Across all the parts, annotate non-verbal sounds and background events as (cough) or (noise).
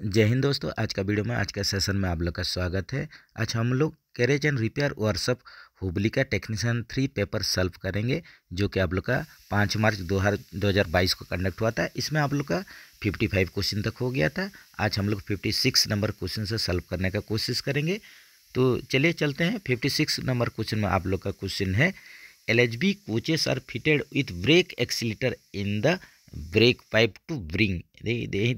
जय हिंद दोस्तों आज का वीडियो में आज का सेशन में आप लोग का स्वागत है आज हम लोग carriage and repair workshop Hubli का टेक्नीशियन थ्री पेपर सल्व करेंगे जो कि आप लोग का पाँच मार्च दो हज़ार बाईस को कंडक्ट हुआ था इसमें आप लोग का फिफ्टी फाइव क्वेश्चन तक हो गया था आज हम लोग फिफ्टी सिक्स नंबर क्वेश्चन से सल्व करने का कोशिश करेंगे तो चलिए चलते हैं फिफ्टी सिक्स नंबर क्वेश्चन में आप लोग का क्वेश्चन है L H B coaches are fitted with brake exciter in the brake pipe to bring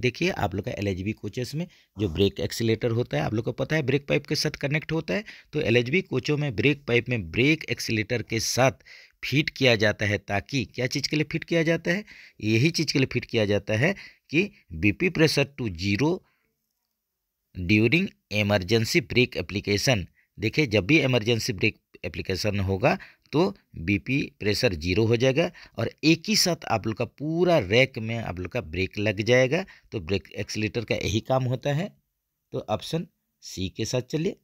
देखिए आप लोग का एल एच बी कोचेस में जो हाँ। ब्रेक एक्सीटर होता है आप लोग को पता है ब्रेक पाइप के साथ कनेक्ट होता है तो एल एच बी कोचों में ब्रेक पाइप में ब्रेक एक्सीटर के साथ फिट किया जाता है ताकि क्या चीज़ के लिए फिट किया जाता है यही चीज़ के लिए फिट किया जाता है कि BP pressure to zero during emergency brake application देखिए जब भी इमरजेंसी ब्रेक एप्लीकेशन होगा तो बीपी प्रेशर जीरो हो जाएगा और एक ही साथ आप लोग का पूरा रैक में आप लोग का ब्रेक लग जाएगा तो ब्रेक एक्सीटर का यही काम होता है तो ऑप्शन सी के साथ चलिए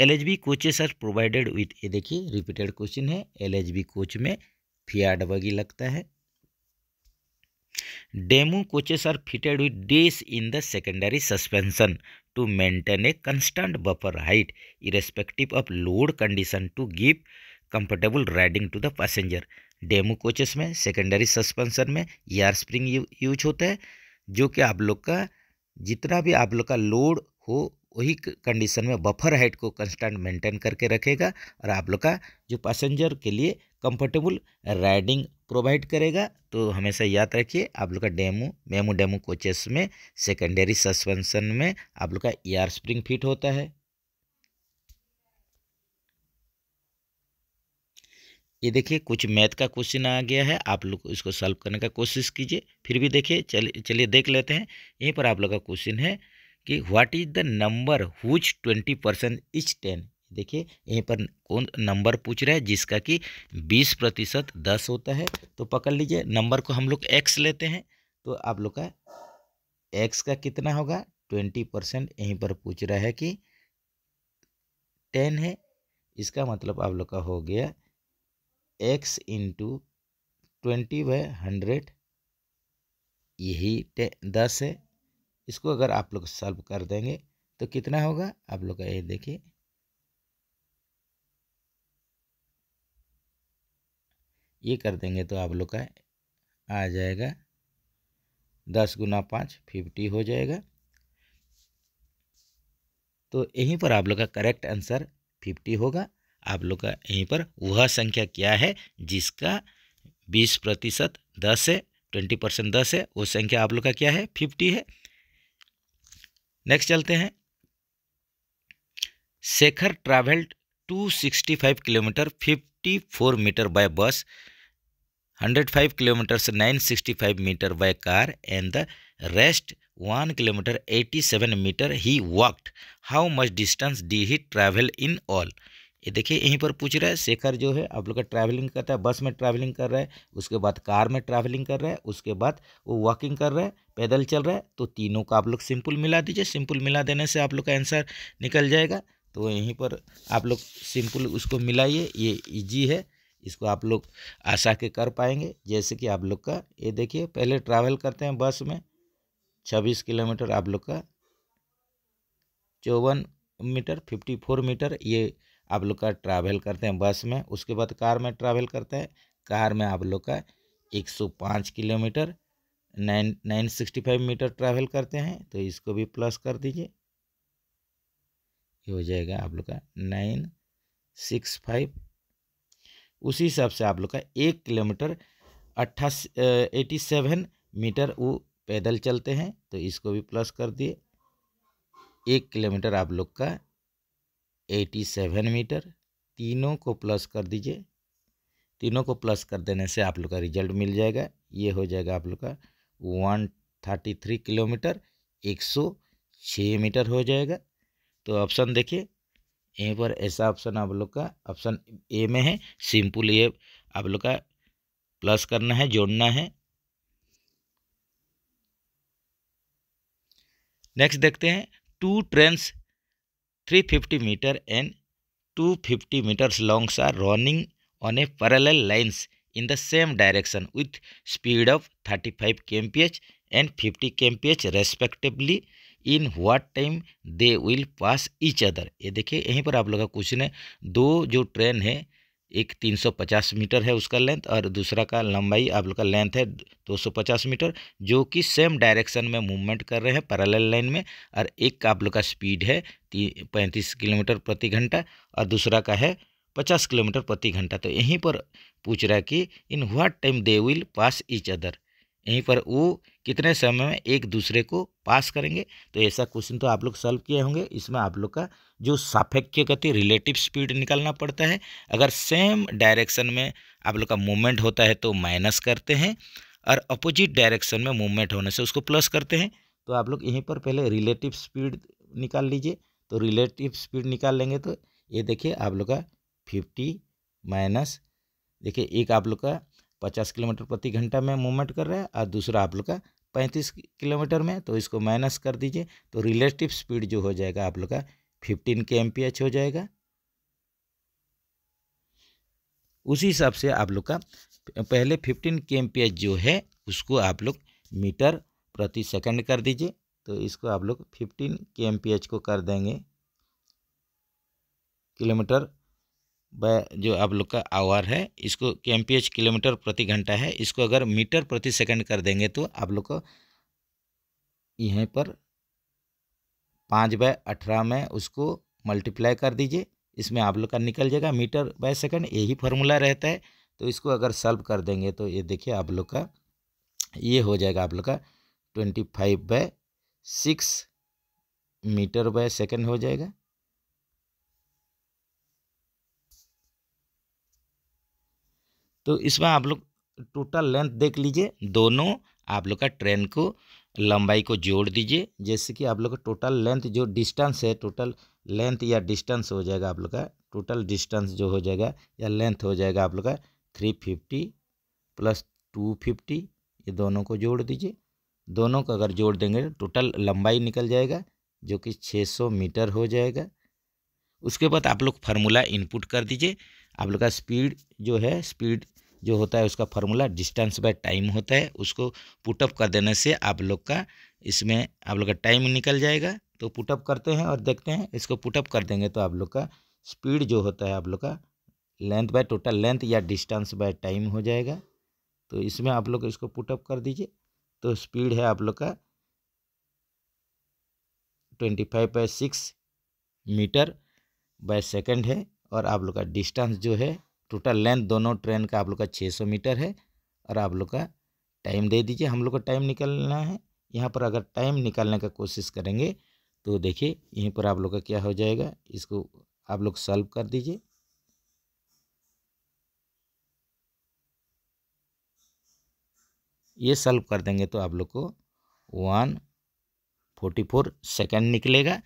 L H B coaches are provided with ये देखिए रिपीटेड क्वेश्चन है एल एच बी कोच में फियाड बगी लगता है DEMU coaches are fitted with डेस in the secondary suspension to maintain a constant buffer height irrespective of load condition to give comfortable riding to the passenger. DEMU coaches में secondary suspension में यार spring use होता है जो कि आप लोग का जितना भी आप लोग का लोड हो वही कंडीशन में बफर हाइट को कंस्टेंट मेंटेन करके रखेगा और आप लोग का जो पैसेंजर के लिए कंफर्टेबल राइडिंग प्रोवाइड करेगा तो हमेशा याद रखिए आप लोग का डेमो मेमो डेमो कोचेस में सेकेंडरी सस्पेंशन में आप लोग का एयर स्प्रिंग फिट होता है ये देखिए कुछ मैथ का क्वेश्चन आ गया है आप लोग इसको सॉल्व करने का कोशिश कीजिए फिर भी देखिए चलिए चलिए देख लेते हैं यहीं पर आप लोग का क्वेश्चन है कि what is the number whose twenty percent is ten देखिए यहीं पर कौन नंबर पूछ रहा है जिसका कि बीस प्रतिशत दस होता है तो पकड़ लीजिए नंबर को हम लोग एक्स लेते हैं तो आप लोग का एक्स का कितना होगा ट्वेंटी परसेंट यहीं पर पूछ रहा है कि टेन है इसका मतलब आप लोग का हो गया x into twenty by hundred यही दस है इसको अगर आप लोग सॉल्व कर देंगे तो कितना होगा आप लोग का ये देखिए ये कर देंगे तो आप लोग का आ जाएगा दस गुना पाँच फिफ्टी हो जाएगा तो यहीं पर आप लोग का करेक्ट आंसर फिफ्टी होगा आप लोग का यहीं पर वह संख्या क्या है जिसका बीस प्रतिशत दस है ट्वेंटी परसेंट दस है वो संख्या आप लोग का क्या है फिफ्टी है नेक्स्ट चलते हैं Shekhar travelled five kilometre fifty four metre by bus 105 kilometers 965 meter by car and the rest 1 kilometer 87 meter he walked how much distance did he travel in all देखिए यहीं पर पूछ रहा है शेखर जो है आप लोग का ट्रैवलिंग करता है बस में ट्रैवलिंग कर रहा है उसके बाद कार में ट्रैवलिंग कर रहा है उसके बाद वो वॉकिंग कर रहा है पैदल चल रहा है तो तीनों का आप लोग सिंपल मिला दीजिए सिंपल मिला देने से आप लोग का आंसर निकल जाएगा तो यहीं पर आप लोग सिंपल उसको मिलाइए ये ईजी है इसको आप लोग आशा के कर पाएंगे जैसे कि आप लोग का ये देखिए पहले ट्रैवल करते हैं बस में छब्बीस किलोमीटर आप लोग का चौवन मीटर फिफ्टी फोर मीटर ये आप लोग का ट्रैवल करते हैं बस में उसके बाद कार में ट्रैवल करते हैं कार में आप लोग का एक सौ पाँच kilometre nine nine sixty five metre travel करते हैं तो इसको भी प्लस कर दीजिए ये हो जाएगा आप लोग का नाइन सिक्स फाइव उसी हिसाब से आप लोग का एक किलोमीटर अट्ठासी एटी सेवन मीटर वो पैदल चलते हैं तो इसको भी प्लस कर दिए एक किलोमीटर आप लोग का एटी सेवन मीटर तीनों को प्लस कर दीजिए तीनों को प्लस कर देने से आप लोग का रिजल्ट मिल जाएगा ये हो जाएगा आप लोग का वन थर्टी थ्री किलोमीटर एक सौ छः मीटर हो जाएगा तो ऑप्शन देखिए यहीं पर ऐसा ऑप्शन आप लोग का ऑप्शन ए में है सिंपल ये आप लोग का प्लस करना है जोड़ना है नेक्स्ट देखते हैं two three fifty metre and two fifty metres long are running on a parallel lines in the same direction with speed of thirty five K M P H and 50 K respectively in what time they will pass each other ये देखिए यहीं पर आप लोग का question है दो जो ट्रेन है एक 350 मीटर है उसका लेंथ और दूसरा का लंबाई आप लोग का लेंथ है 250 मीटर जो कि सेम डायरेक्शन में मूवमेंट कर रहे हैं पैरेलल लाइन में और एक का आप लोग का स्पीड है पैंतीस किलोमीटर प्रति घंटा और दूसरा का है पचास किलोमीटर प्रति घंटा तो यहीं पर पूछ रहा है कि in what time they will pass each other यहीं पर वो कितने समय में एक दूसरे को पास करेंगे तो ऐसा क्वेश्चन तो आप लोग सॉल्व किए होंगे इसमें आप लोग का जो सापेक्ष गति रिलेटिव स्पीड निकालना पड़ता है अगर सेम डायरेक्शन में आप लोग का मूवमेंट होता है तो माइनस करते हैं और अपोजिट डायरेक्शन में मूवमेंट होने से उसको प्लस करते हैं तो आप लोग यहीं पर पहले रिलेटिव स्पीड निकाल लीजिए तो रिलेटिव स्पीड निकाल लेंगे तो ये देखिए आप लोग का फिफ्टी माइनस देखिए एक आप लोग का पचास किलोमीटर प्रति घंटा में मूवमेंट कर रहा है और दूसरा आप लोग का पैंतीस किलोमीटर में तो इसको माइनस कर दीजिए तो रिलेटिव स्पीड जो हो जाएगा आप लोग का फिफ्टीन के एम हो जाएगा उसी हिसाब से आप लोग का पहले फिफ्टीन के एम जो है उसको आप लोग मीटर प्रति सेकंड कर दीजिए तो इसको आप लोग फिफ्टीन के एम को कर देंगे किलोमीटर जो आप लोग का आवर है इसको एम पी एच किलोमीटर प्रति घंटा है इसको अगर मीटर प्रति सेकंड कर देंगे तो आप लोग को यहीं पर पाँच बाय अठारह में उसको मल्टीप्लाई कर दीजिए इसमें आप लोग का निकल जाएगा मीटर बाय सेकंड यही फार्मूला रहता है तो इसको अगर सॉल्व कर देंगे तो ये देखिए आप लोग का ये हो जाएगा आप लोग का twenty five by six metre by second हो जाएगा तो इसमें आप लोग टोटल लेंथ देख लीजिए दोनों आप लोग का ट्रेन को लंबाई को जोड़ दीजिए जैसे कि आप लोग का टोटल लेंथ जो डिस्टेंस है टोटल लेंथ या डिस्टेंस हो जाएगा आप लोग का टोटल डिस्टेंस जो हो जाएगा या लेंथ हो जाएगा आप लोग का three fifty plus two fifty ये दोनों को जोड़ दीजिए दोनों को अगर जोड़ देंगे तो टोटल लंबाई निकल जाएगा जो कि 600 मीटर हो जाएगा उसके बाद आप लोग फार्मूला इनपुट कर दीजिए आप लोग का स्पीड जो है स्पीड जो होता है उसका फार्मूला डिस्टेंस बाय टाइम होता है उसको पुटअप कर देने से आप लोग का इसमें आप लोग का टाइम निकल जाएगा तो पुटअप करते हैं और देखते हैं इसको पुटअप कर देंगे तो आप लोग का स्पीड जो होता है आप लोग का लेंथ बाय टोटल लेंथ या डिस्टेंस बाय टाइम हो जाएगा तो इसमें आप लोग इसको पुटअप कर दीजिए तो स्पीड है आप लोग का twenty five by six metre by second है और आप लोग का डिस्टेंस जो है टोटल लेंथ दोनों ट्रेन का आप लोग का छः सौ मीटर है और आप लोग का टाइम दे दीजिए हम लोग का टाइम निकलना है यहाँ पर अगर टाइम निकालने का कोशिश करेंगे तो देखिए यहीं पर आप लोग का क्या हो जाएगा इसको आप लोग सॉल्व कर दीजिए ये सॉल्व कर देंगे तो आप लोग को वन फोर्टी फोर सेकेंड निकलेगा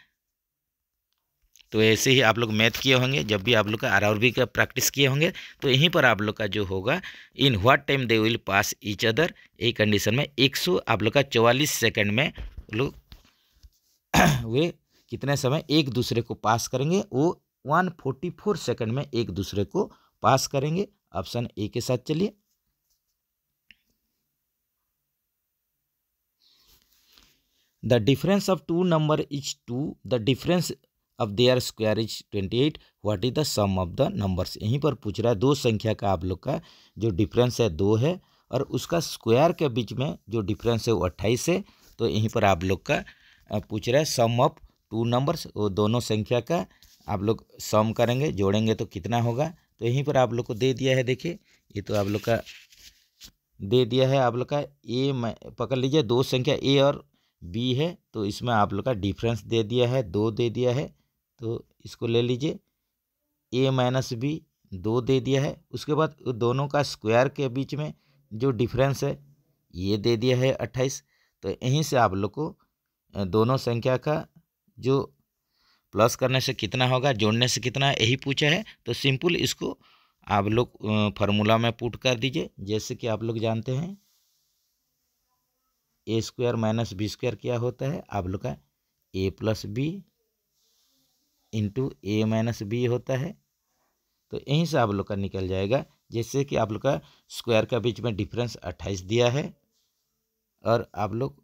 तो ऐसे ही आप लोग मैथ किए होंगे जब भी आप लोग का आर आर बी का प्रैक्टिस किए होंगे तो यहीं पर आप लोग का जो होगा in what time they will pass each other ये कंडीशन में एक सौ आप लोग का चौवालीस सेकंड में लोग (coughs) वे कितने समय एक दूसरे को पास करेंगे वो वन फोर्टी फोर सेकेंड में एक दूसरे को पास करेंगे ऑप्शन ए के साथ चलिए the difference of two number is two the difference of their square is twenty eight what is the sum of the numbers यहीं पर पूछ रहा है दो संख्या का आप लोग का जो डिफरेंस है दो है और उसका स्क्वायर के बीच में जो डिफरेंस है वो अट्ठाईस है तो यहीं पर आप लोग का पूछ रहा है सम ऑफ टू नंबर्स वो दोनों संख्या का आप लोग सम करेंगे जोड़ेंगे तो कितना होगा तो यहीं पर आप लोग को दे दिया है देखिए ये तो आप लोग का दे दिया है आप लोग का ए पकड़ लीजिए दो संख्या ए और बी है तो इसमें आप लोग का डिफरेंस दे दिया है दो दे दिया है तो इसको ले लीजिए ए माइनस बी दो दे दिया है उसके बाद दोनों का स्क्वायर के बीच में जो डिफरेंस है ये दे दिया है अट्ठाईस तो यहीं से आप लोग को दोनों संख्या का जो प्लस करने से कितना होगा जोड़ने से कितना यही पूछा है तो सिंपल इसको आप लोग फार्मूला में पुट कर दीजिए जैसे कि आप लोग जानते हैं A square minus B square क्या होता है आप लोग का A plus B into A minus B होता है तो यहीं से आप लोग का निकल जाएगा जैसे कि आप लोग का स्क्वायर का बीच में डिफरेंस अट्ठाईस दिया है और आप लोग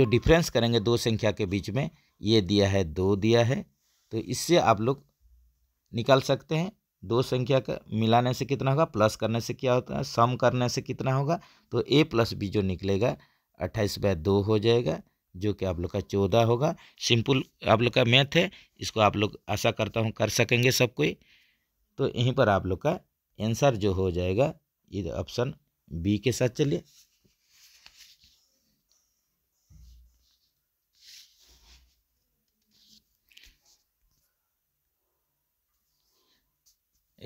जो डिफरेंस करेंगे दो संख्या के बीच में ये दिया है दो दिया है तो इससे आप लोग निकाल सकते हैं दो संख्या का मिलाने से कितना होगा प्लस करने से क्या होता है सम करने से कितना होगा तो ए प्लस बी जो निकलेगा अट्ठाईस बाय दो हो जाएगा जो कि आप लोग का चौदह होगा सिंपल आप लोग का मैथ है इसको आप लोग आशा करता हूँ कर सकेंगे सब कोई तो यहीं पर आप लोग का आंसर जो हो जाएगा ये ऑप्शन बी के साथ चलिए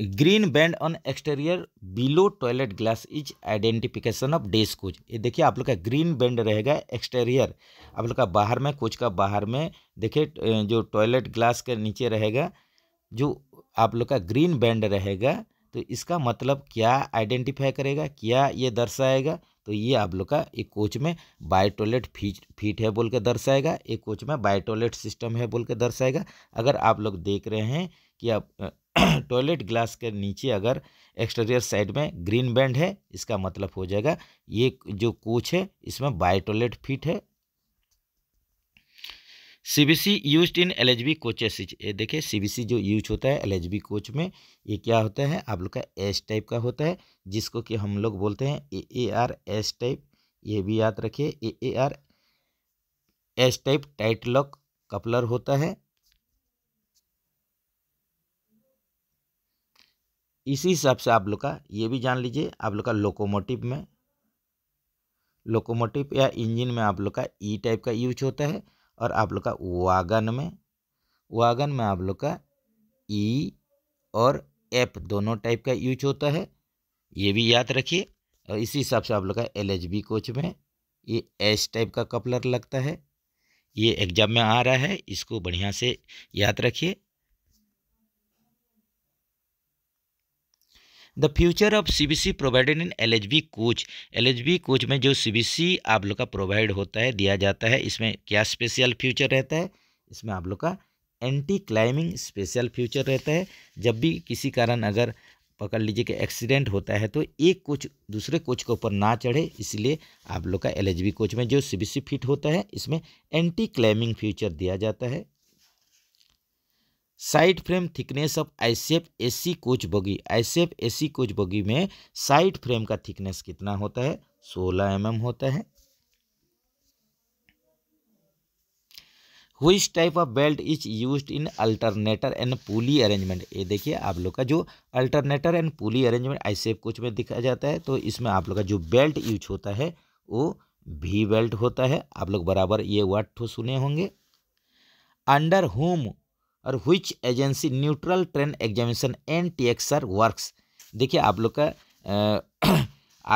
green band on exterior below toilet glass is identification of these coach ये देखिए आप लोग का ग्रीन बैंड रहेगा एक्सटेरियर आप लोग का बाहर में कोच का बाहर में देखिए जो टॉयलेट ग्लास के नीचे रहेगा जो आप लोग का ग्रीन बैंड रहेगा तो इसका मतलब क्या आइडेंटिफाई करेगा क्या ये दर्शाएगा तो ये आप लोग का एक कोच में बाय टॉयलेट फीट फीट है बोल के दर्शाएगा एक कोच में बाय टॉयलेट सिस्टम है बोल के दर्शाएगा अगर आप लोग देख रहे हैं कि आप (clears throat) टॉयलेट ग्लास के नीचे अगर एक्सटीरियर साइड में ग्रीन बैंड है इसका मतलब हो जाएगा ये जो कोच है इसमें बाय टॉयलेट फिट है CBC use in LHB coaches ये देखिए सीबीसी जो यूज होता है एलएचबी कोच में ये क्या होता है आप लोग का एस टाइप का होता है जिसको कि हम लोग बोलते हैं A A R S type ये भी याद रखिए A A R S type tight lock coupler होता है इसी हिसाब से आप लोग का ये भी जान लीजिए आप लोग का लोकोमोटिव में लोकोमोटिव या इंजन में आप लोग का ई e टाइप का यूज होता है और आप लोग का वागन में वागन में आप लोग का ई e और एफ दोनों टाइप का यूज होता है ये भी याद रखिए और इसी हिसाब से आप लोग का एल एच बी कोच में ये एस टाइप का कपलर लगता है ये एग्जाम में आ रहा है इसको बढ़िया से याद रखिए the future of C B C provided in L H B coach L H B coach में जो सी बी सी आप लोग का प्रोवाइड होता है दिया जाता है इसमें क्या स्पेशल फ्यूचर रहता है इसमें आप लोग का एंटी क्लाइमिंग स्पेशल फ्यूचर रहता है जब भी किसी कारण अगर पकड़ लीजिए कि एक्सीडेंट होता है तो एक कोच दूसरे कोच के ऊपर ना चढ़े इसलिए आप लोग का एल कोच में जो सी फिट होता है इसमें एंटी क्लाइमिंग फ्यूचर दिया जाता है side frame thickness of I AC coach bogie I AC coach बगी में साइड फ्रेम का थिकनेस कितना होता है सोलह एम mm होता है which type of belt is use in alternator and pulley arrangement ये देखिए आप लोग का जो alternator and pulley arrangement I coach में दिखाया जाता है तो इसमें आप लोग का जो बेल्ट यूज होता है वो भी बेल्ट होता है आप लोग बराबर ये वर्ड तो सुने होंगे अंडर होम और which agency neutral train examination N T X R works देखिए आप लोग का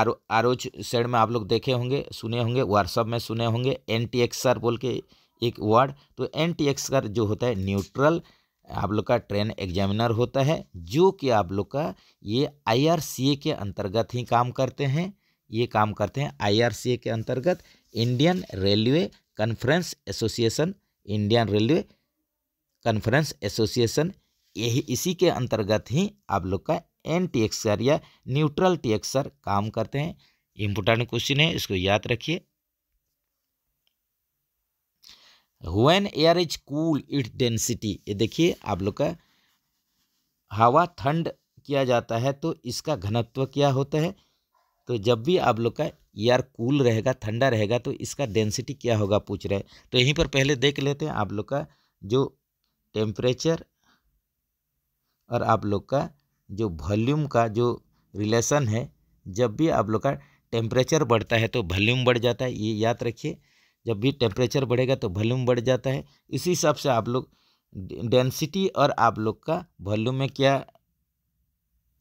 आर आरोज सेड में आप लोग देखे होंगे सुने होंगे व्हाट्सअप में सुने होंगे एन टी एक्स आर बोल के एक वर्ड तो एन टी एक्स आर जो होता है न्यूट्रल आप लोग का ट्रेन एग्जामिनर होता है जो कि आप लोग का ये आई के अंतर्गत ही काम करते हैं ये काम करते हैं आई के अंतर्गत Indian railway conference association Indian railway conference association यही इसी के अंतर्गत ही आप लोग का एन टी एक्सर या न्यूट्रल टी एक्सर काम करते हैं इम्पोर्टेंट क्वेश्चन है इसको याद रखिए when air is cool it density ये देखिए आप लोग का हवा ठंड किया जाता है तो इसका घनत्व क्या होता है तो जब भी आप लोग का एयर कूल रहेगा ठंडा रहेगा तो इसका डेंसिटी क्या होगा पूछ रहे हैं तो यहीं पर पहले देख लेते हैं आप लोग का जो टेम्परेचर और आप लोग का जो वॉल्यूम का जो रिलेशन है जब भी आप लोग का टेम्परेचर बढ़ता है तो वॉल्यूम बढ़ जाता है ये याद रखिए जब भी टेम्परेचर बढ़ेगा तो वॉल्यूम बढ़ जाता है इसी हिसाब से आप लोग डेंसिटी और आप लोग का वॉल्यूम में क्या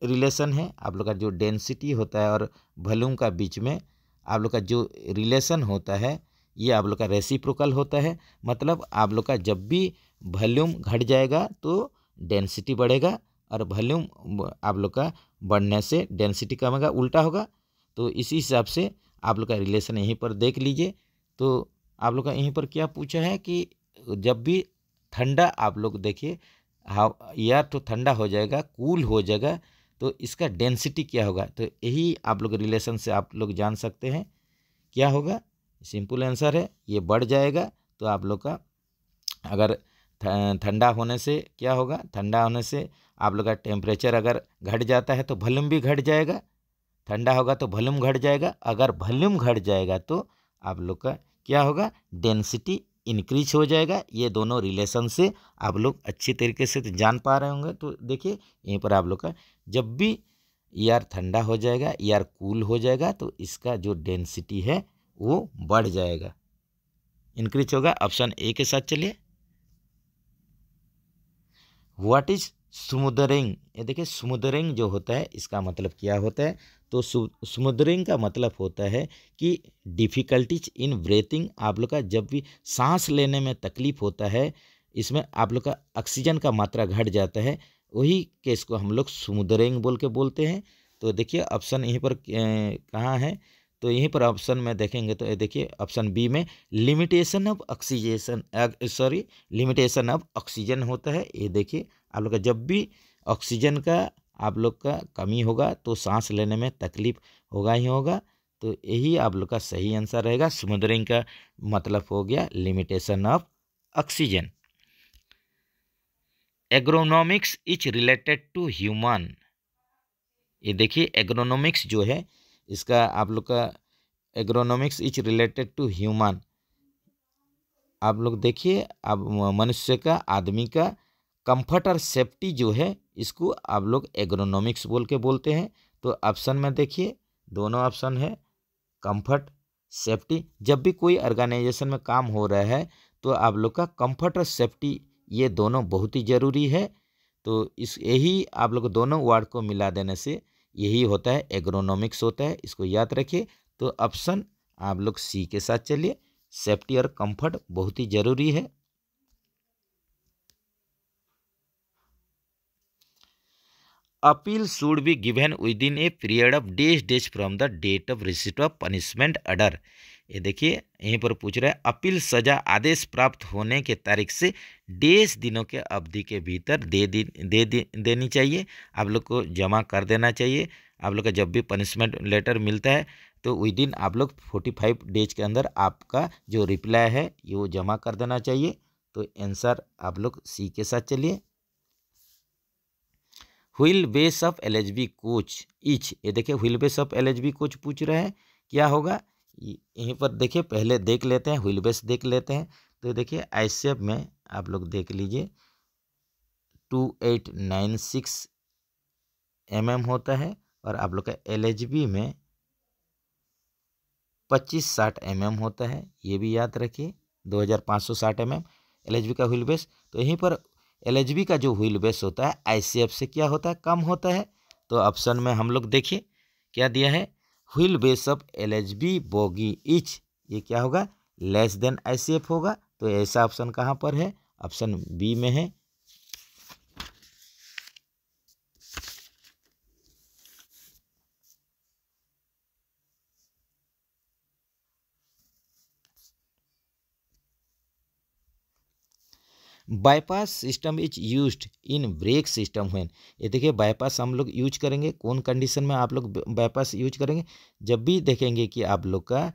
रिलेशन है आप लोग का जो डेंसिटी होता है और वॉल्यूम का बीच में आप लोग का जो रिलेशन होता है ये आप लोग का रेसिप्रोकल होता है मतलब आप लोग का जब भी वॉल्यूम घट जाएगा तो डेंसिटी बढ़ेगा और वॉल्यूम आप लोग का बढ़ने से डेंसिटी कमेगा उल्टा होगा तो इसी हिसाब से आप लोग का रिलेशन यहीं पर देख लीजिए तो आप लोग का यहीं पर क्या पूछा है कि जब भी ठंडा आप लोग देखिए हाँ या तो ठंडा हो जाएगा कूल हो जाएगा तो इसका डेंसिटी क्या होगा तो यही आप लोग रिलेशन से आप लोग जान सकते हैं क्या होगा सिंपल आंसर है ये बढ़ जाएगा तो आप लोग का अगर ठंडा होने से क्या होगा ठंडा होने से आप लोग का टेम्परेचर अगर घट जाता है तो वॉल्यूम भी घट जाएगा ठंडा होगा तो वॉल्यूम घट जाएगा अगर वॉल्यूम घट जाएगा तो आप लोग का क्या होगा डेंसिटी इंक्रीज हो जाएगा ये दोनों रिलेशन से आप लोग अच्छी तरीके से तो जान पा रहे होंगे तो देखिए यहीं पर आप लोग का जब भी एयर ठंडा हो जाएगा एयर कूल हो जाएगा तो इसका जो डेंसिटी है वो बढ़ जाएगा इंक्रीज होगा ऑप्शन ए के साथ चलिए व्हाट इज स्मुदरिंग ये देखिए स्मुदरिंग जो होता है इसका मतलब क्या होता है तो स्मुदरिंग का मतलब होता है कि डिफ़िकल्टीज इन ब्रेथिंग आप लोग का जब भी सांस लेने में तकलीफ होता है इसमें आप लोग का ऑक्सीजन का मात्रा घट जाता है वही केस को हम लोग स्मुदरिंग बोल के बोलते हैं तो देखिए ऑप्शन यहीं पर कहाँ है तो यहीं पर ऑप्शन में देखेंगे तो देखिए ऑप्शन बी में limitation of oxygenation sorry limitation of oxygen होता है ये देखिए आप लोग का जब भी ऑक्सीजन का आप लोग का कमी होगा तो सांस लेने में तकलीफ होगा ही होगा तो यही आप लोग का सही आंसर रहेगा स्मुदरिंग का मतलब हो गया limitation of oxygen ergonomics is related to human ये देखिए एग्रोनॉमिक्स जो है इसका आप लोग का ergonomics is related to human आप लोग देखिए आप मनुष्य का आदमी का कंफर्ट और सेफ्टी जो है इसको आप लोग एग्रोनॉमिक्स बोल के बोलते हैं तो ऑप्शन में देखिए दोनों ऑप्शन है कंफर्ट सेफ्टी जब भी कोई ऑर्गेनाइजेशन में काम हो रहा है तो आप लोग का कंफर्ट और सेफ्टी ये दोनों बहुत ही ज़रूरी है तो इस यही आप लोग दोनों वर्ड को मिला देने से यही होता है एग्रोनॉमिक्स होता है इसको याद रखिए तो ऑप्शन आप लोग सी के साथ चलिए सेफ्टी और कंफर्ट बहुत ही जरूरी है appeal should be given within a period of days days from the date of receipt of punishment order ये देखिए यहीं पर पूछ रहा है अपील सजा आदेश प्राप्त होने के तारीख से डेस दिनों के अवधि के भीतर दे दिन दे दिन देनी चाहिए आप लोग को जमा कर देना चाहिए आप लोग का जब भी पनिशमेंट लेटर मिलता है तो विद इन आप लोग फोर्टी फाइव डेज के अंदर आपका जो रिप्लाई है ये वो जमा कर देना चाहिए तो आंसर आप लोग सी के साथ चलिए wheel base of L H B coach is ये देखिए wheel base of L H B coach पूछ रहे हैं क्या होगा यहीं पर देखिए पहले देख लेते हैं व्हील बेस देख लेते हैं तो देखिए आई में आप लोग देख लीजिए two eight nine six M M होता है और आप लोग का एल एच बी में पच्चीस साठ एम एम होता है ये भी याद रखिए दो हज़ार पाँच सौ साठ M M L H B का व्हील बेस तो यहीं पर एल एच बी का जो व्हील बेस होता है आई सी एफ से क्या होता है कम होता है तो ऑप्शन में हम लोग देखिए क्या दिया है wheel base of L H B bogie is ये क्या होगा less than I C F होगा तो ऐसा ऑप्शन कहाँ पर है ऑप्शन बी में है bypass system is use in brake system हुए ये देखिए बाईपास हम लोग यूज करेंगे कौन कंडीशन में आप लोग बाईपास यूज करेंगे जब भी देखेंगे कि आप लोग का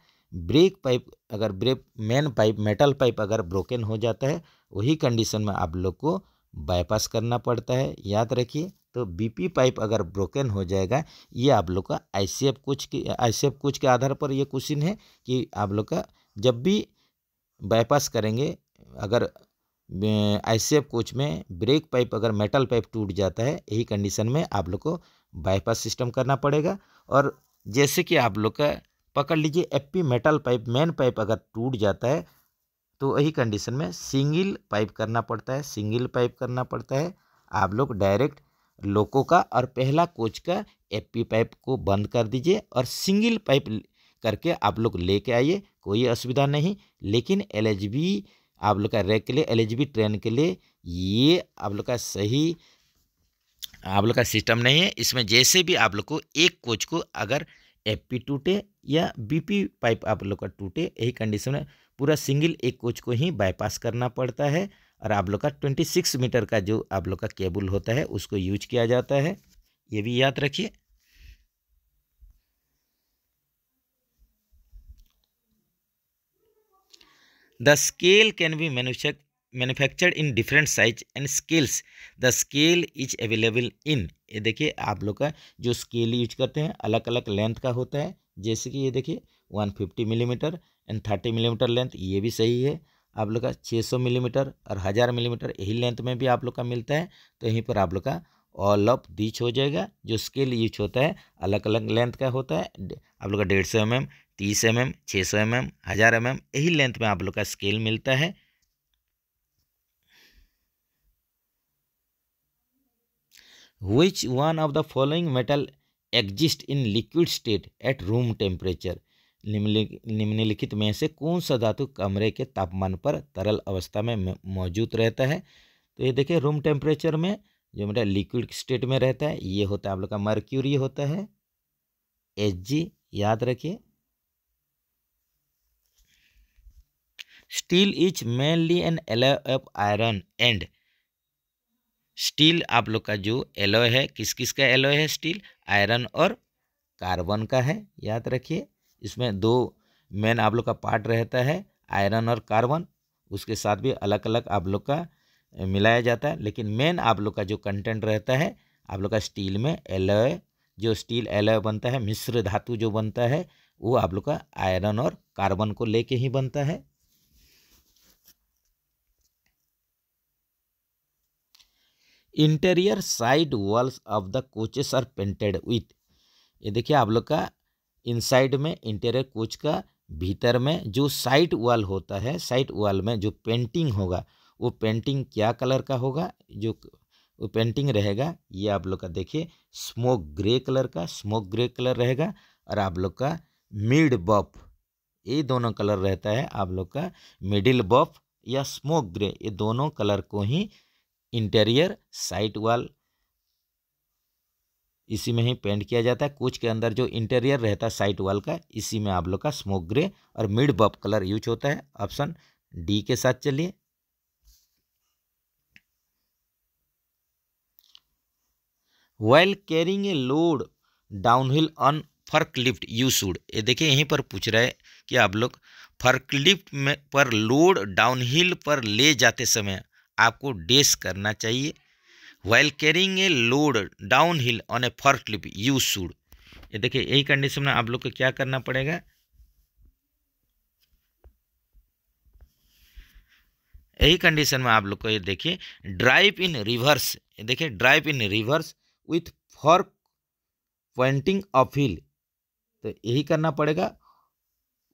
ब्रेक पाइप अगर brake main pipe metal pipe अगर ब्रोकन हो जाता है वही कंडीशन में आप लोग को बाईपास करना पड़ता है याद रखिए तो बीपी पाइप अगर ब्रोकन हो जाएगा ये आप लोग का आईसीएफ कुछ के आईसीएफ कुछ के आधार पर ये क्वेश्चन है कि आप लोग का जब भी बाईपास करेंगे अगर आईसीएफ कोच में ब्रेक पाइप अगर मेटल पाइप टूट जाता है यही कंडीशन में आप लोग को बाईपास सिस्टम करना पड़ेगा और जैसे कि आप लोग का पकड़ लीजिए AP metal pipe main pipe अगर टूट जाता है तो यही कंडीशन में सिंगल पाइप करना पड़ता है सिंगल पाइप करना पड़ता है आप लोग डायरेक्ट लोको का और पहला कोच का एपी पाइप को बंद कर दीजिए और सिंगल पाइप करके आप लोग लेके आइए कोई असुविधा नहीं लेकिन एल एच बी आप लोग का रैक के लिए एल ट्रेन के लिए ये आप लोग का सही आप लोग का सिस्टम नहीं है इसमें जैसे भी आप लोग को एक कोच को अगर एफ टूटे या बीपी पाइप आप लोग का टूटे यही कंडीशन में पूरा सिंगल एक कोच को ही बाईपास करना पड़ता है और आप लोग का ट्वेंटी सिक्स मीटर का जो आप लोग का केबल होता है उसको यूज किया जाता है ये भी याद रखिए the scale can be manufac manufactured in different size and scales the scale is available in ये देखिए आप लोग का जो स्केल यूज करते हैं अलग अलग लेंथ का होता है जैसे कि ये देखिए 150 millimetre and thirty millimetre length ये भी सही है आप लोग का 600 मिलीमीटर और हज़ार मिलीमीटर यही लेंथ में भी आप लोग का मिलता है तो यहीं पर आप लोग का ऑल ऑफ दीच हो जाएगा जो स्केल यूज होता है अलग अलग लेंथ का होता है आप लोग का डेढ़ सौ एम एम तीस एम एम छः सौ एम एम हज़ार एम एम यही लेंथ में आप लोग का स्केल मिलता है which one of the following metal exist in liquid state at room temperature निम्नलिखित में से कौन सा धातु कमरे के तापमान पर तरल अवस्था में मौजूद रहता है तो ये देखिए रूम टेम्परेचर में जो मेटल लिक्विड स्टेट में रहता है ये होता है आप लोग का मर्क्यूरी होता है एच जी याद रखिए steel is mainly an alloy of iron and steel आप लोग का जो एलो है किस किस का एलो है स्टील आयरन और कार्बन का है याद रखिए इसमें दो मेन आप लोग का पार्ट रहता है आयरन और कार्बन उसके साथ भी अलग अलग आप लोग का मिलाया जाता है लेकिन मेन आप लोग का जो कंटेंट रहता है आप लोग का स्टील में एलॉय जो स्टील एलॉय बनता है मिश्र धातु जो बनता है वो आप लोग का आयरन और कार्बन को लेके ही बनता है interior side walls of the coaches are painted with ये देखिए आप लोग का इनसाइड में इंटीरियर कोच का भीतर में जो साइड वॉल होता है साइड वॉल में जो पेंटिंग होगा वो पेंटिंग क्या कलर का होगा जो वो पेंटिंग रहेगा ये आप लोग का देखिए स्मोक ग्रे कलर का स्मोक ग्रे कलर रहेगा और आप लोग का मिड बफ ये दोनों कलर रहता है आप लोग का मिडिल बफ या स्मोक ग्रे ये दोनों कलर को ही इंटेरियर साइट वॉल इसी में ही पेंट किया जाता है कोच के अंदर जो इंटेरियर रहता है साइट वॉल का इसी में आप लोग का स्मोक ग्रे और मिड बब कलर यूज होता है ऑप्शन डी के साथ चलिए while carrying a load downhill on fork lift you should ये देखिए यहीं पर पूछ रहा है कि आप लोग फर्क लिफ्ट में पर लोड डाउनहिल पर ले जाते समय आपको डेस करना चाहिए while carrying a load down hill on a fork lift you should ये देखिए यही कंडीशन में आप लोग को क्या करना पड़ेगा यही कंडीशन में आप लोग को ये देखिए ड्राइव इन रिवर्स ये देखिए drive in reverse with fork pointing of hill तो यही करना पड़ेगा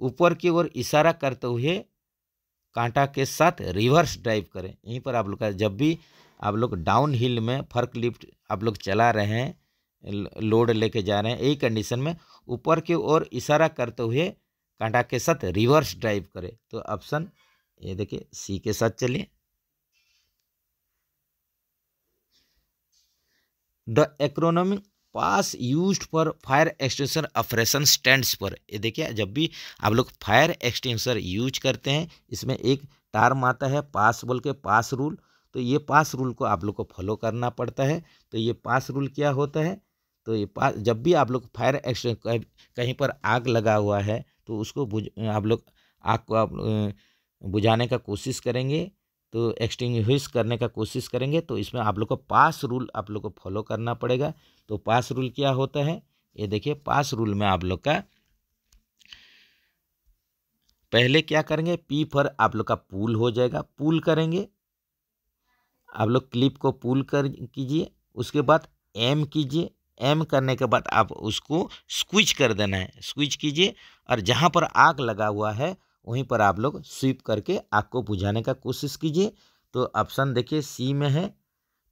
ऊपर की ओर इशारा करते हुए कांटा के साथ रिवर्स ड्राइव करें यहीं पर आप लोग का जब भी आप लोग डाउन हिल में फर्क लिफ्ट आप लोग चला रहे हैं लोड लेके जा रहे हैं यही कंडीशन में ऊपर की ओर इशारा करते हुए कांटा के साथ रिवर्स ड्राइव करें तो ऑप्शन ये देखिए सी के साथ चलिए the acronym pass use for fire extension operation stands for ये देखिए जब भी आप लोग फायर एक्सटेंशन यूज करते हैं इसमें एक तार आता है पास बोल के पास रूल तो ये पास रूल को आप लोग को फॉलो करना पड़ता है तो ये पास रूल क्या होता है तो ये पास जब भी आप लोग फायर एक्सटेंशन कहीं पर आग लगा हुआ है तो उसको आप लोग आग को आप बुझाने का कोशिश करेंगे तो एक्सटिंग करने का कोशिश करेंगे तो इसमें आप लोग को पास रूल आप लोग को फॉलो करना पड़ेगा तो पास रूल क्या होता है ये देखिए पास रूल में आप लोग का पहले क्या करेंगे पी पर आप लोग का पुल हो जाएगा पुल करेंगे आप लोग क्लिप को पुल कर कीजिए उसके बाद एम कीजिए एम करने के बाद आप उसको स्क्विच कर देना है स्क्विच कीजिए और जहाँ पर आग लगा हुआ है वहीं पर आप लोग स्वीप करके आग को बुझाने का कोशिश कीजिए तो ऑप्शन देखिए सी में है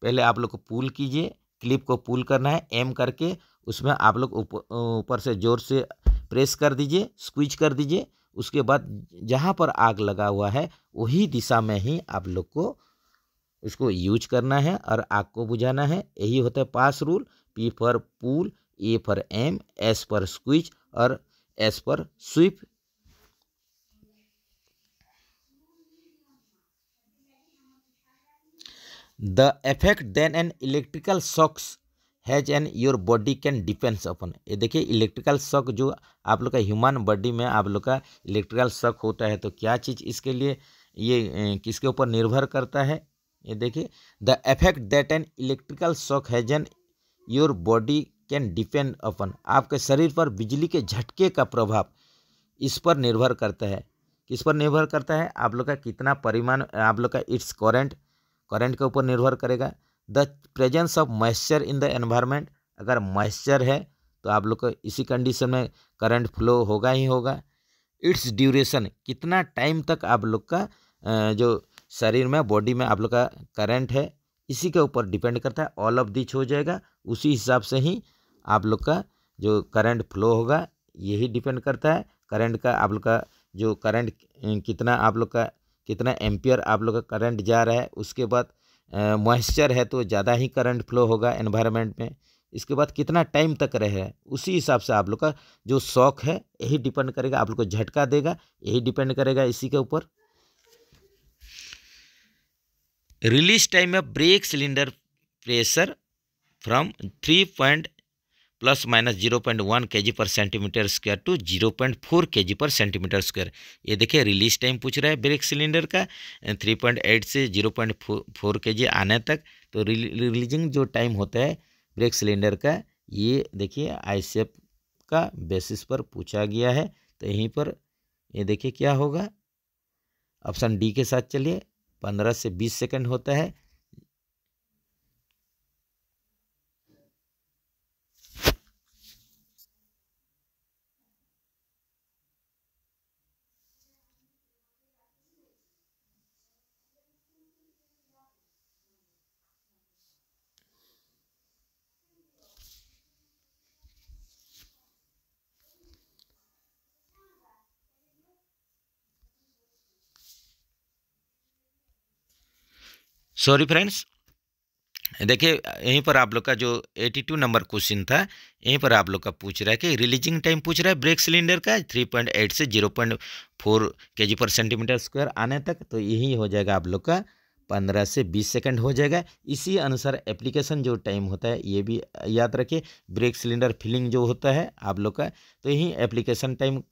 पहले आप लोग को पुल कीजिए क्लिप को पुल करना है एम करके उसमें आप लोग ऊपर से ज़ोर से प्रेस कर दीजिए स्क्विच कर दीजिए उसके बाद जहाँ पर आग लगा हुआ है वही दिशा में ही आप लोग को उसको यूज करना है और आग को बुझाना है यही होता है pass rule P for pull A for aim S for squeeze और S for sweep the effect that an electrical shocks has on your body can depends upon ये देखिए इलेक्ट्रिकल शॉक जो आप लोग का ह्यूमन बॉडी में आप लोग का इलेक्ट्रिकल शॉक होता है तो क्या चीज़ इसके लिए ये किसके ऊपर निर्भर करता है ये देखिए the effect that an electrical shock has on your body can depend upon आपके शरीर पर बिजली के झटके का प्रभाव इस पर निर्भर करता है किस पर निर्भर करता है आप लोग का कितना परिमाण आप लोग का इट्स करेंट करंट के ऊपर निर्भर करेगा the presence of moisture in the environment अगर मॉइस्चर है तो आप लोग को इसी कंडीशन में करंट फ्लो होगा ही होगा इट्स ड्यूरेशन कितना टाइम तक आप लोग का जो शरीर में बॉडी में आप लोग का करंट है इसी के ऊपर डिपेंड करता है ऑल ऑफ दिच हो जाएगा उसी हिसाब से ही आप लोग का जो करंट फ्लो होगा यही डिपेंड करता है करंट का आप लोग का जो करंट कितना आप लोग का कितना एम्पियर आप लोग का करंट जा रहा है उसके बाद मॉइस्चर है तो ज़्यादा ही करंट फ्लो होगा एनवायरनमेंट में इसके बाद कितना टाइम तक रहे उसी हिसाब से आप लोग का जो शौक है यही डिपेंड करेगा आप लोग को झटका देगा यही डिपेंड करेगा इसी के ऊपर रिलीज टाइम में brake cylinder pressure from three point plus minus zero point one K G per centimetre square to zero point four K G per centimetre square ये देखिए रिलीज टाइम पूछ रहा है ब्रेक सिलेंडर का three point eight से zero point four K G आने तक तो रिलीजिंग जो टाइम होता है ब्रेक सिलेंडर का ये देखिए आई एफ का बेसिस पर पूछा गया है तो यहीं पर ये देखिए क्या होगा ऑप्शन डी के साथ चलिए पंद्रह से बीस सेकेंड होता है सॉरी फ्रेंड्स देखिए यहीं पर आप लोग का जो 82 नंबर क्वेश्चन था यहीं पर आप लोग का पूछ रहा है कि रिलीजिंग टाइम पूछ रहा है ब्रेक सिलेंडर का 3.8 से 0.4 पॉइंट पर सेंटीमीटर स्क्वायर आने तक तो यही हो जाएगा आप लोग का पंद्रह से बीस सेकंड हो जाएगा इसी अनुसार एप्लीकेशन जो टाइम होता है ये भी याद रखिए ब्रेक सिलेंडर फिलिंग जो होता है आप लोग का तो यही एप्लीकेशन टाइम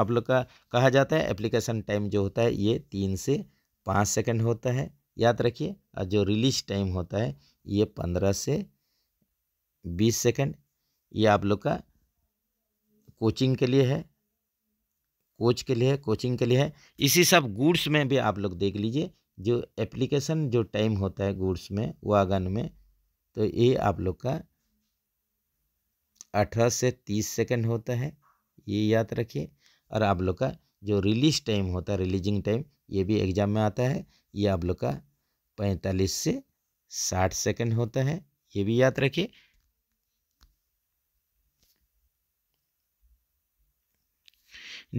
आप लोग का कहा जाता है एप्लीकेशन टाइम जो होता है ये तीन से पाँच सेकेंड होता है याद रखिए और जो रिलीज टाइम होता है ये पंद्रह से बीस सेकेंड ये आप लोग का कोचिंग के लिए है कोच के लिए है कोचिंग के लिए है इसी सब गुड्स में भी आप लोग देख लीजिए जो एप्लीकेशन जो टाइम होता है गुड्स में वागन में तो ये आप लोग का अठारह से तीस सेकेंड होता है ये याद रखिए और आप लोग का जो रिलीज टाइम होता है रिलीजिंग टाइम ये भी एग्ज़ाम में आता है ये आप लोग का पैंतालीस से साठ सेकंड होता है ये भी याद रखिए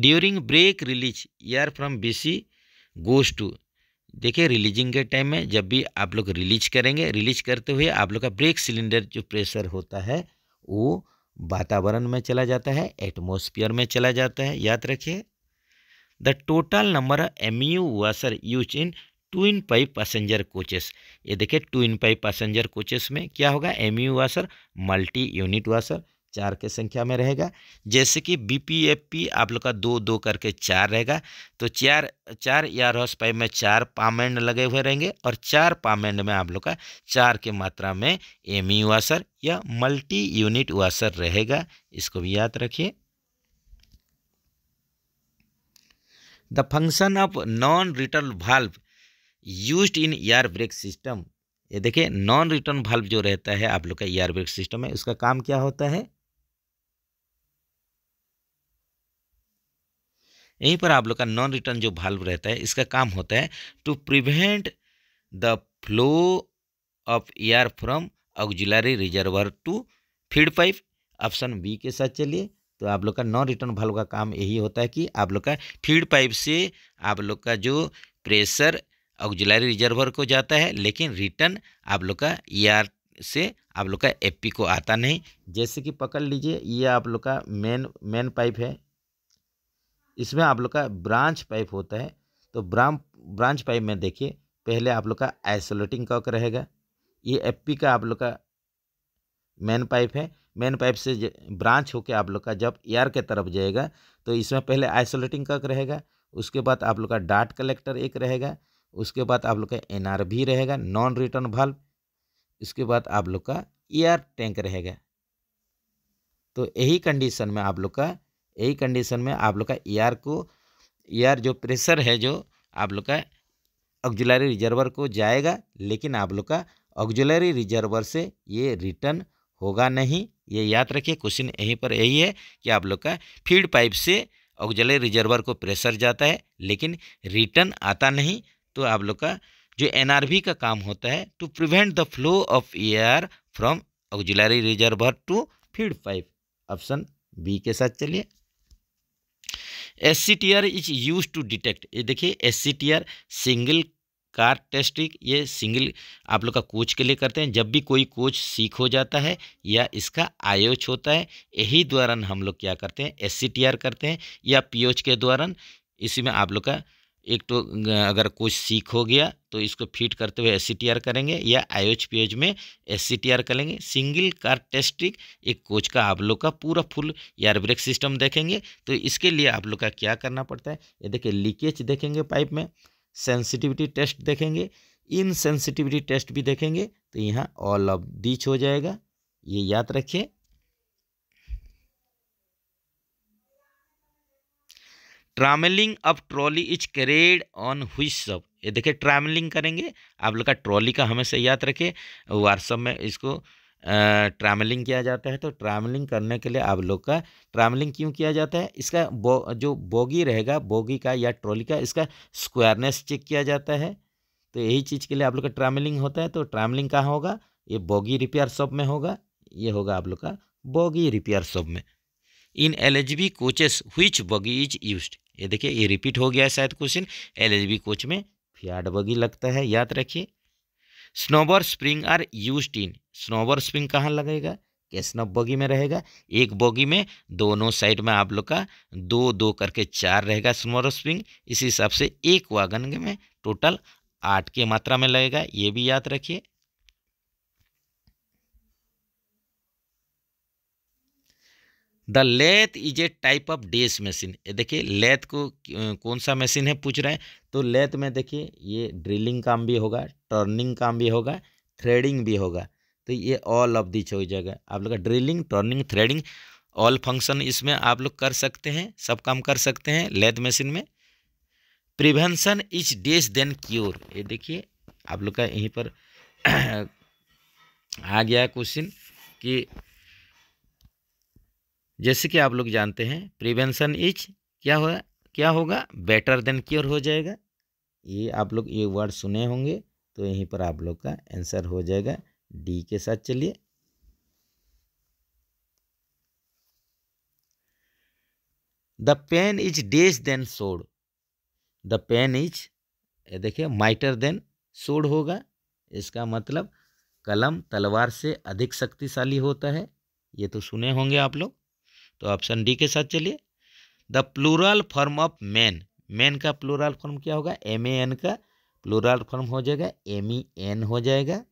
during brake release air from BC goes to देखिए रिलीजिंग के टाइम में जब भी आप लोग रिलीज करेंगे रिलीज करते हुए आप लोग का ब्रेक सिलेंडर जो प्रेशर होता है वो वातावरण में चला जाता है एटमोस्फियर में चला जाता है याद रखिए the total number M U washer use in two in five passenger coaches ये देखिए two in five passenger coaches में क्या होगा एम हुआ सर मल्टी यूनिट हुआ सर चार के संख्या में रहेगा जैसे कि बी पी एफ पी आप लोग का दो दो करके चार रहेगा तो चार चार या रस पाइप में चार पामेंड लगे हुए रहेंगे और चार पामेंड में आप लोग का चार के मात्रा में एम ई वाशर या मल्टी यूनिट वाशर रहेगा इसको भी याद रखिए the function of non return valve use in air brake system ये देखिए नॉन रिटर्न वाल्व जो रहता है आप लोग का एयर ब्रेक सिस्टम है उसका काम क्या होता है यहीं पर आप लोग का नॉन रिटर्न जो वाल्व रहता है इसका काम होता है to prevent the flow of air from auxiliary reservoir to feed pipe option B के साथ चलिए तो आप लोग का नॉन रिटर्न वाल्व का काम यही होता है कि आप लोग का फीड पाइप से आप लोग का जो प्रेशर ऑक्जिलरी रिजर्वर को जाता है लेकिन रिटर्न आप लोग का ई e आर से आप लोग का एफ पी को आता नहीं जैसे कि पकड़ लीजिए ये आप लोग का मेन मेन पाइप है इसमें आप लोग का ब्रांच पाइप होता है तो ब्राम ब्रांच पाइप में देखिए पहले आप लोग का आइसोलेटिंग कॉक रहेगा ये एफ पी का आप लोग का मेन पाइप है मेन पाइप से ब्रांच होकर आप लोग का जब आर e के तरफ जाएगा तो इसमें पहले आइसोलेटिंग कक रहेगा उसके बाद आप लोग का डाट कलेक्टर एक रहेगा उसके बाद आप लोग का एन भी रहेगा नॉन रिटर्न भल्ब इसके बाद आप लोग का एयर e टैंक रहेगा तो यही कंडीशन में आप लोग का यही कंडीशन में आप लोग का एयर e को एयर e जो प्रेशर है जो आप लोग का ऑक्जुलरी रिजर्वर को जाएगा लेकिन आप लोग का ऑक्जुलरी रिजर्वर से ये रिटर्न होगा नहीं ये याद रखिए क्वेश्चन यहीं पर यही है कि आप लोग का फीड पाइप से ऑक्जुलरी रिजर्वर को प्रेशर जाता है लेकिन रिटर्न आता नहीं तो आप लोग का जो एनआरबी का काम होता है to prevent the flow of air from auxiliary reservoir to feed pipe option B के साथ चलिए S C T R is use to detect ये देखिए S C T R single car testing ये सिंगल आप लोग का कोच के लिए करते हैं जब भी कोई कोच सीख हो जाता है या इसका आयोच होता है यही द्वारा हम लोग क्या करते हैं एस करते हैं या पी के द्वारा इसी में आप लोग का एक तो अगर कुछ सीख हो गया तो इसको फिट करते हुए एस करेंगे या आई एच में एस करेंगे सिंगल कार टेस्टिक एक कोच का आप लोग का पूरा फुल एयर ब्रेक सिस्टम देखेंगे तो इसके लिए आप लोग का क्या करना पड़ता है ये देखिए लीकेज देखेंगे पाइप में सेंसिटिविटी टेस्ट देखेंगे इन सेंसिटिविटी टेस्ट भी देखेंगे तो यहाँ ऑल ऑफ डीच हो जाएगा ये याद रखिए ट्रैवलिंग अब ट्रॉली इज करेड ऑन हुई सब ये देखिए ट्रैवलिंग करेंगे आप लोग का ट्रॉली का हमेशा याद रखें व्हाट्सअप में इसको ट्रैवलिंग किया जाता है तो ट्रैवलिंग करने के लिए आप लोग का ट्रैवलिंग क्यों किया जाता है इसका बो, जो बोगी रहेगा बोगी का या ट्रॉली का इसका स्क्वायरनेस चेक किया जाता है तो यही चीज़ के लिए आप लोग का ट्रैवलिंग होता है तो ट्रैवलिंग कहाँ होगा ये बोगी रिपेयर शॉप में होगा ये होगा आप लोग का बोगी रिपेयर शॉप में in L H B coaches हुई बोगी इज यूज ये देखिए ये रिपीट हो गया है शायद क्वेश्चन बी कोच में फियाड बगी लगता है याद रखिए snubber spring are use in snubber spring कहाँ लगेगा कैसनव बॉगी में रहेगा एक बॉगी में दोनों साइड में आप लोग का दो दो करके चार रहेगा स्नोबर स्प्रिंग इस हिसाब से एक वागन में टोटल आठ के मात्रा में लगेगा ये भी याद रखिए the lathe is a type of dash machine ये देखिए लेथ को कौन सा मशीन है पूछ रहे हैं तो लेथ में देखिए ये ड्रिलिंग काम भी होगा टर्निंग काम भी होगा थ्रेडिंग भी होगा तो ये ऑल ऑफ दी हो जाएगा आप लोग का drilling turning threading all function इसमें आप लोग कर सकते हैं सब काम कर सकते हैं लेथ मशीन में prevention is dash than cure ये देखिए आप लोग का यहीं पर (clears throat) आ गया क्वेश्चन कि जैसे कि आप लोग जानते हैं प्रिवेंशन इज क्या हो क्या होगा बेटर देन क्योर हो जाएगा ये आप लोग ये वर्ड सुने होंगे तो यहीं पर आप लोग का आंसर हो जाएगा डी के साथ चलिए the pen is dash than sword the pen is देखिए माइटर देन सोड होगा इसका मतलब कलम तलवार से अधिक शक्तिशाली होता है ये तो सुने होंगे आप लोग तो ऑप्शन डी के साथ चलिए the plural form of man man का प्लूरल फॉर्म क्या होगा एम ए एन का प्लूरल फॉर्म हो जाएगा एम ई एन हो जाएगा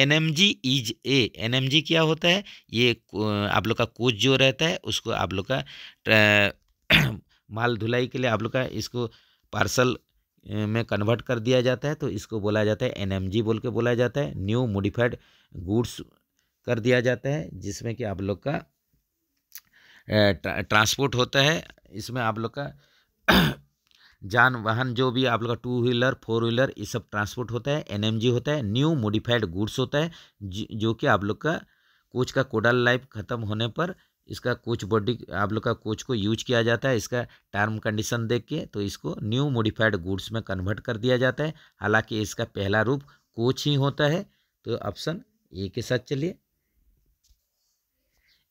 N M G is A N M G क्या होता है ये आप लोग का कोच जो रहता है उसको आप लोग का (clears throat) माल धुलाई के लिए आप लोग का इसको पार्सल में कन्वर्ट कर दिया जाता है तो इसको बोला जाता है एनएमजी बोल के बोला जाता है न्यू मोडिफाइड गुड्स कर दिया जाता है जिसमें कि आप लोग का ट्रांसपोर्ट होता है इसमें आप लोग का (coughs) जान वाहन जो भी आप लोग का टू व्हीलर फोर व्हीलर ये सब ट्रांसपोर्ट होता है एनएमजी होता है न्यू मोडिफाइड गुड्स होता है जो कि आप लोग का कोच का कोडल लाइफ ख़त्म होने पर इसका कोच बॉडी आप लोग का कोच को यूज किया जाता है इसका टर्म कंडीशन देख के तो इसको न्यू मॉडिफाइड गुड्स में कन्वर्ट कर दिया जाता है हालांकि इसका पहला रूप कोच ही होता है तो ऑप्शन ए के साथ चलिए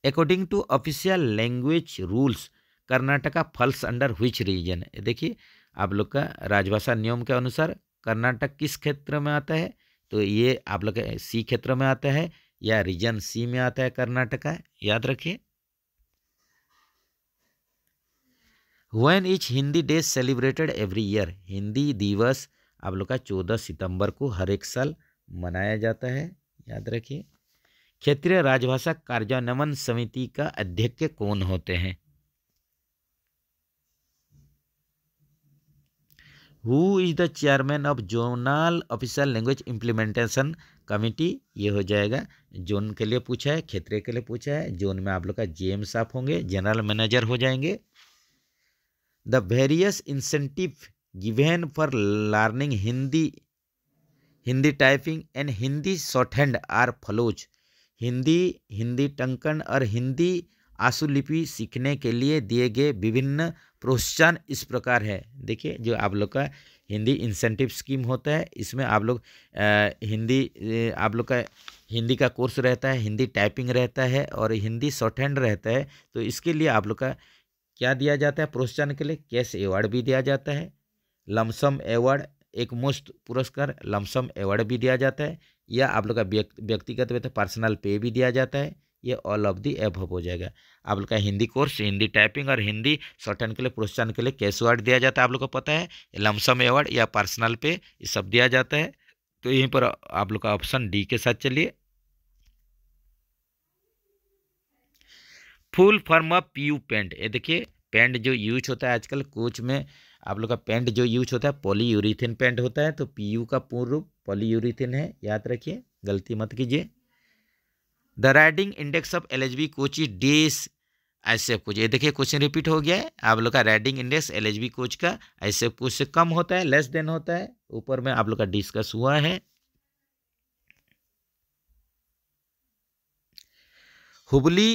according to official language rules Karnataka falls under which region देखिए आप लोग का राजभाषा नियम के अनुसार कर्नाटक किस क्षेत्र में आता है तो ये आप लोग सी क्षेत्र में आता है या रीजन सी में आता है कर्नाटका याद रखिए when is Hindi day celebrated every year Hindi दिवस आप लोग का चौदह सितंबर को हर एक साल मनाया जाता है याद रखिए क्षेत्रीय राजभाषा कार्यान्वयन समिति का अध्यक्ष कौन होते हैं who is the chairman of zonal official language implementation committee ये हो जाएगा जोन के लिए पूछा है क्षेत्रीय के लिए पूछा है जोन में आप लोग का जीएम साफ होंगे जनरल मैनेजर हो जाएंगे the various incentive given for learning Hindi Hindi typing and Hindi short hand are follows Hindi Hindi टंकन और हिंदी आंसुलिपि सीखने के लिए दिए गए विभिन्न प्रोत्साहन इस प्रकार है देखिए जो आप लोग का हिंदी इंसेंटिव स्कीम होता है इसमें आप लोग हिंदी आप लोग का हिंदी का कोर्स रहता है हिंदी टाइपिंग रहता है और हिंदी शॉर्ट हैंड रहता है तो इसके लिए आप लोग का क्या दिया जाता है प्रोत्साहन के लिए कैश अवार्ड भी दिया जाता है लमसम अवार्ड एक मुश्त पुरस्कार लमसम अवार्ड भी दिया जाता है या आप लोग का व्यक्तिगत व्यक्ति पर्सनल पे भी दिया जाता है ये ऑल ऑफ दी एफ हो जाएगा आप लोग का हिंदी कोर्स हिंदी टाइपिंग और हिंदी शॉर्टन के लिए प्रोत्साहन के लिए कैश अवार्ड दिया जाता है आप लोग को पता है लमसम अवार्ड या पर्सनल पे ये सब दिया जाता है तो यहीं पर आप लोग का ऑप्शन डी के साथ चलिए full form of P U paint ये देखिए पेंट जो यूज होता है आजकल कोच में आप लोग का पेंट जो यूज होता है पोली यूरिथिन पेंट होता है तो पी यू का पूर्ण रूप पॉली यूरिथिन है याद रखिए गलती मत कीजिए the riding index of L H B coach is dash ऐसे कुछ ये देखिए क्वेश्चन रिपीट हो गया है आप लोग का riding index L H B coach का ऐसे कुछ से कम होता है लेस देन होता है ऊपर में आप लोग का डिस्कस हुआ है Hubli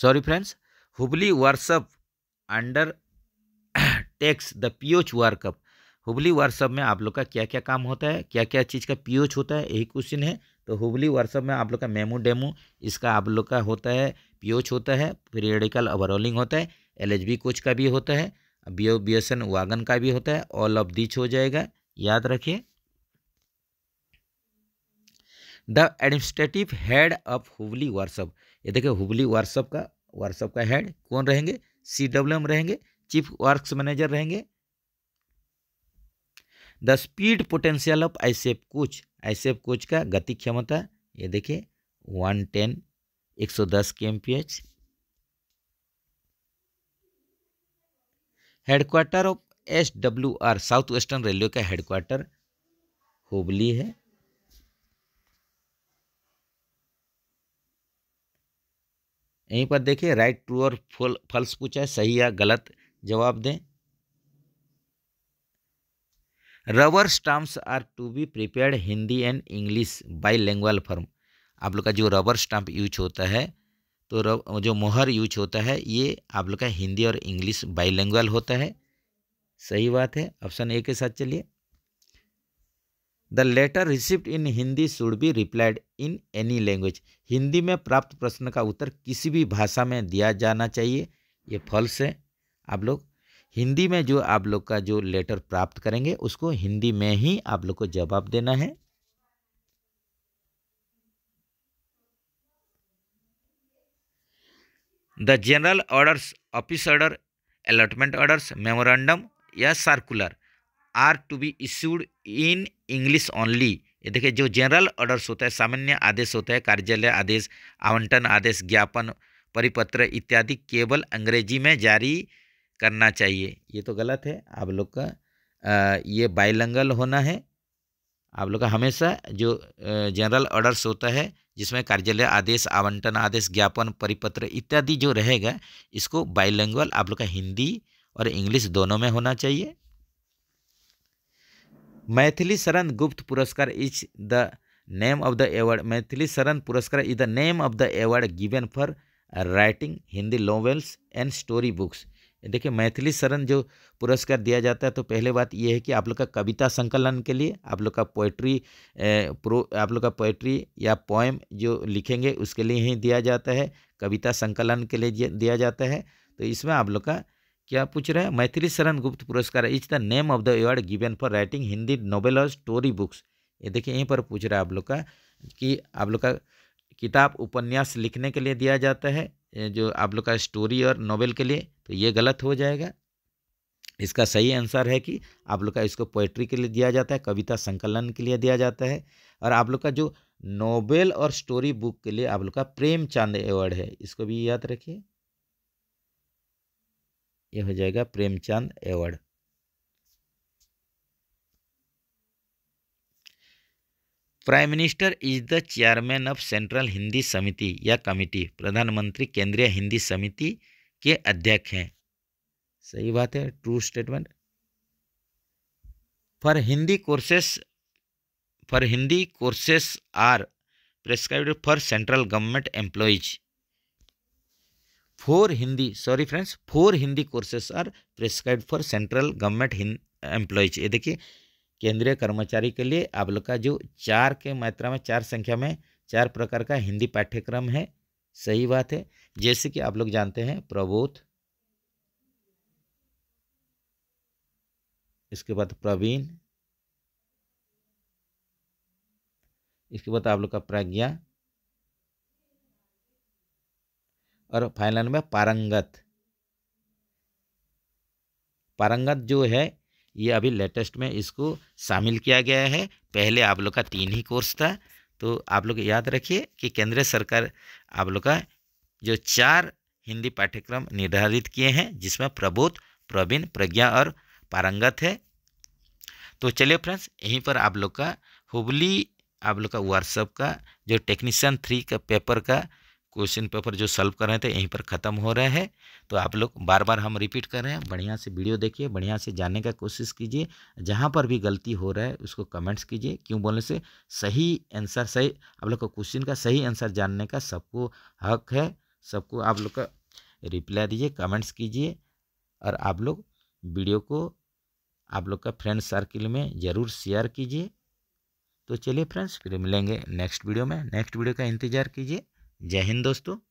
sorry friends hubli workshop undertakes the POH workshop Hubli workshop में आप लोग का क्या क्या काम होता है क्या क्या चीज़ का पीओच होता है यही क्वेश्चन है तो हुबली वर्सअप में आप लोग का मेमो डेमो इसका आप लोग का होता है पीओच होता है पीरियडिकल ओवरऑलिंग होता है बी कोच का भी होता है बी बी वागन का भी होता है ऑल ऑफ दिच हो जाएगा याद रखिए the administrative head of Hubli workshop ये देखिए हुबली वर्कशॉप का वर्कशॉप का हेड कौन रहेंगे सी डब्ल्यू एम रहेंगे चीफ वर्क्स मैनेजर रहेंगे the speed potential of ICF coach ICF coach का गति क्षमता ये देखिए वन टेन एक सौ दस K M P H headquarter of S W R south western railway का हेडक्वार्टर हुबली है यहीं पर देखिए राइट ट्रू और फुल फल्स पूछा है सही या गलत जवाब दें rubber stamps are to be prepared Hindi and English bilingual form आप लोग का जो रबर स्टाम्प यूज होता है तो रब जो मोहर यूज होता है ये आप लोग का हिंदी और इंग्लिश बाई होता है सही बात है ऑप्शन ए के साथ चलिए the letter receipt in Hindi should be replied in any language Hindi में प्राप्त प्रश्न का उत्तर किसी भी भाषा में दिया जाना चाहिए ये फॉल्स है आप लोग हिंदी में जो आप लोग का जो लेटर प्राप्त करेंगे उसको हिंदी में ही आप लोग को जवाब देना है the general orders office order allotment orders memorandum या circular are to be issued in English only ये देखिए जो जनरल ऑर्डर्स होता है सामान्य आदेश होता है कार्यालय आदेश आवंटन आदेश ज्ञापन परिपत्र इत्यादि केवल अंग्रेजी में जारी करना चाहिए ये तो गलत है आप लोग का ये बाइलंगल होना है आप लोग का हमेशा जो जनरल ऑर्डर्स होता है जिसमें कार्यालय आदेश आवंटन आदेश ज्ञापन परिपत्र इत्यादि जो रहेगा इसको बाइलंगल आप लोग का हिंदी और इंग्लिश दोनों में होना चाहिए Maithili Sharan Gupt Puraskar is the name of the award Maithili Sharan Puraskar is the name of the award given for writing Hindi novels and story books देखिए मैथिली शरण जो पुरस्कार दिया जाता है तो पहले बात यह है कि आप लोग का कविता संकलन के लिए आप लोग का पोएट्री प्रो आप लोग का पोएट्री या पोएम जो लिखेंगे उसके लिए ही दिया जाता है कविता संकलन के लिए दिया जाता है तो इसमें आप लोग का क्या पूछ रहे हैं Maithili Sharan Gupt Puraskar is the name of the award given for writing Hindi novel और स्टोरी बुक्स ये देखिए यहीं पर पूछ रहा है आप लोग का कि आप लोग का किताब उपन्यास लिखने के लिए दिया जाता है जो आप लोग का स्टोरी और नॉवेल के लिए तो ये गलत हो जाएगा इसका सही आंसर है कि आप लोग का इसको पोइट्री के लिए दिया जाता है कविता संकलन के लिए दिया जाता है और आप लोग का जो नॉवेल और स्टोरी बुक के लिए आप लोग का प्रेम चांद अवार्ड है इसको भी याद रखिए ये हो जाएगा Premchand award prime minister is the chairman of central Hindi Samiti या कमिटी प्रधानमंत्री केंद्रीय हिंदी समिति के अध्यक्ष हैं सही बात है true statement for Hindi courses for Hindi courses are prescribe for central government employees four Hindi sorry friends four Hindi courses are prescribe for central government hin, uh, ये देखिए केंद्रीय कर्मचारी के लिए आप लोग का जो चार के मात्रा में चार संख्या में चार प्रकार का हिंदी पाठ्यक्रम है सही बात है जैसे कि आप लोग जानते हैं प्रबोध इसके बाद प्रवीण इसके बाद आप लोग का प्रज्ञा और फाइनल में पारंगत पारंगत जो है ये अभी लेटेस्ट में इसको शामिल किया गया है पहले आप लोग का तीन ही कोर्स था तो आप लोग याद रखिए कि केंद्र सरकार आप लोग का जो चार हिंदी पाठ्यक्रम निर्धारित किए हैं जिसमें प्रबोध प्रवीण प्रज्ञा और पारंगत है तो चलिए फ्रेंड्स यहीं पर आप लोग का हुबली आप लोग का व्हाट्सअप का जो टेक्नीशियन थ्री का पेपर का क्वेश्चन पेपर जो सॉल्व कर रहे थे यहीं पर ख़त्म हो रहे हैं तो आप लोग बार बार हम रिपीट कर रहे हैं बढ़िया से वीडियो देखिए बढ़िया से जानने का कोशिश कीजिए जहाँ पर भी गलती हो रहा है उसको कमेंट्स कीजिए क्यों बोलने से सही आंसर सही आप लोग का क्वेश्चन का सही आंसर जानने का सबको हक है सबको आप लोग का रिप्लाई दीजिए कमेंट्स कीजिए और आप लोग वीडियो को आप लोग का फ्रेंड सर्किल में ज़रूर शेयर कीजिए तो चलिए फ्रेंड्स फिर मिलेंगे नेक्स्ट वीडियो में नेक्स्ट वीडियो का इंतज़ार कीजिए जय हिंद दोस्तों